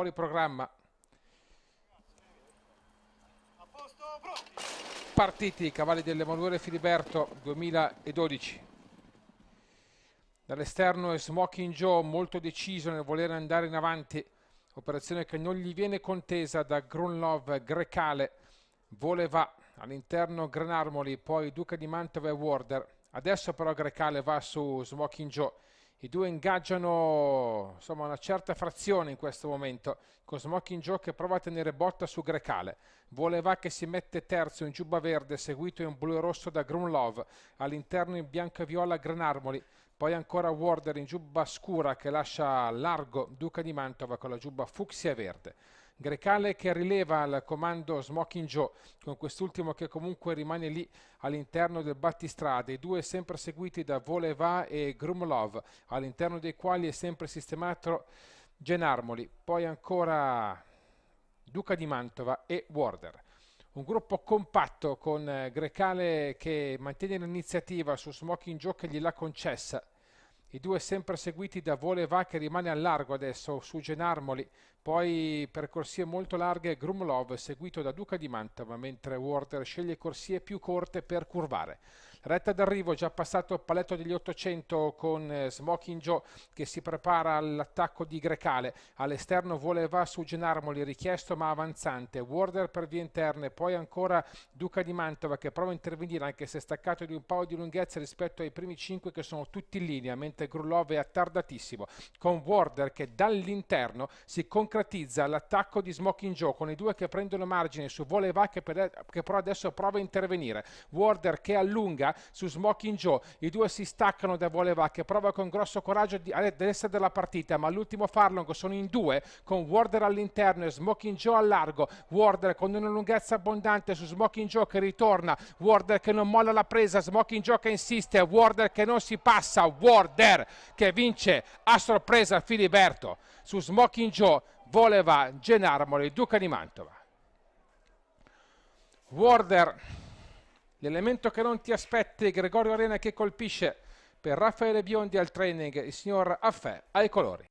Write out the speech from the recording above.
fuori programma partiti i cavalli dell'Emanuele Filiberto 2012 dall'esterno è Smoking Joe molto deciso nel voler andare in avanti operazione che non gli viene contesa da Grunlov Grecale voleva all'interno Granarmoli poi Duca di Mantova e Warder adesso però Grecale va su Smoking Joe i due ingaggiano insomma, una certa frazione in questo momento con Smoking Joe che prova a tenere botta su Grecale voleva che si mette terzo in giubba verde seguito in blu e rosso da Grunlove all'interno in bianco e viola Granarmoli poi ancora Warder in giubba scura che lascia largo Duca di Mantova con la giubba fucsia e verde Grecale che rileva al comando Smoking Joe, con quest'ultimo che comunque rimane lì all'interno del battistrada, i due sempre seguiti da Voleva e Grumlov, all'interno dei quali è sempre sistemato Genarmoli, poi ancora Duca di Mantova e Warder. Un gruppo compatto con eh, Grecale che mantiene l'iniziativa su Smoking Joe che gliel'ha concessa i due sempre seguiti da Voleva che rimane al largo adesso su Genarmoli, poi per corsie molto larghe Grumlov seguito da Duca di Mantova, mentre Warder sceglie corsie più corte per curvare. Retta d'arrivo già passato il paletto degli 800 con eh, Smoking Joe che si prepara all'attacco di Grecale. All'esterno voleva su Genarmoli richiesto ma avanzante. Warder per vie interne, poi ancora Duca di Mantova che prova a intervenire anche se staccato di un paio di lunghezze rispetto ai primi 5 che sono tutti in linea, mentre Grulov è attardatissimo. Con Warder che dall'interno si concretizza l'attacco di Smoking Joe con i due che prendono margine su Voleva che, per, che però adesso prova a intervenire. Warder che allunga Garcia su Smoking Joe. I due si staccano da Voleva che prova con grosso coraggio di, all'essere della partita, ma all'ultimo Farlong sono in due con Warder all'interno e Smoking Joe al largo. Warder con una lunghezza abbondante su Smoking Joe che ritorna. Warder che non molla la presa, Smoking Joe che insiste, Warder che non si passa, Warder che vince a sorpresa Filiberto su Smoking Joe voleva Genarmoli, duca di Mantova. Warder L'elemento che non ti aspetti, Gregorio Arena che colpisce per Raffaele Biondi al training, il signor Affè ai colori.